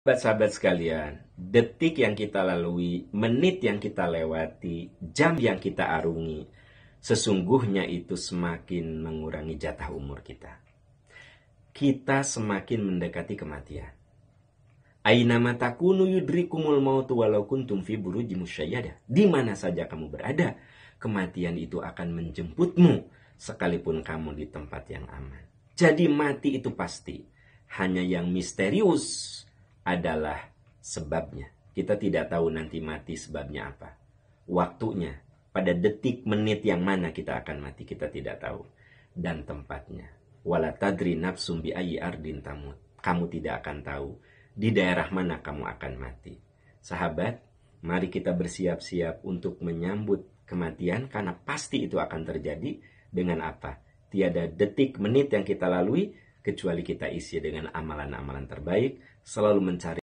Sahabat-sahabat sekalian, detik yang kita lalui, menit yang kita lewati, jam yang kita arungi, sesungguhnya itu semakin mengurangi jatah umur kita. Kita semakin mendekati kematian. Aina matakunu yudrikumul mautu walau kuntum fi buruji musyayyada. Di mana saja kamu berada, kematian itu akan menjemputmu sekalipun kamu di tempat yang aman. Jadi mati itu pasti. Hanya yang misterius adalah sebabnya. Kita tidak tahu nanti mati sebabnya apa. Waktunya, pada detik menit yang mana kita akan mati, kita tidak tahu. Dan tempatnya. Wala tadri nafsum bi'ayi ardin tamut. Kamu tidak akan tahu di daerah mana kamu akan mati. Sahabat, mari kita bersiap-siap untuk menyambut kematian karena pasti itu akan terjadi dengan apa? Tiada detik menit yang kita lalui kecuali kita isi dengan amalan-amalan terbaik, selalu mencari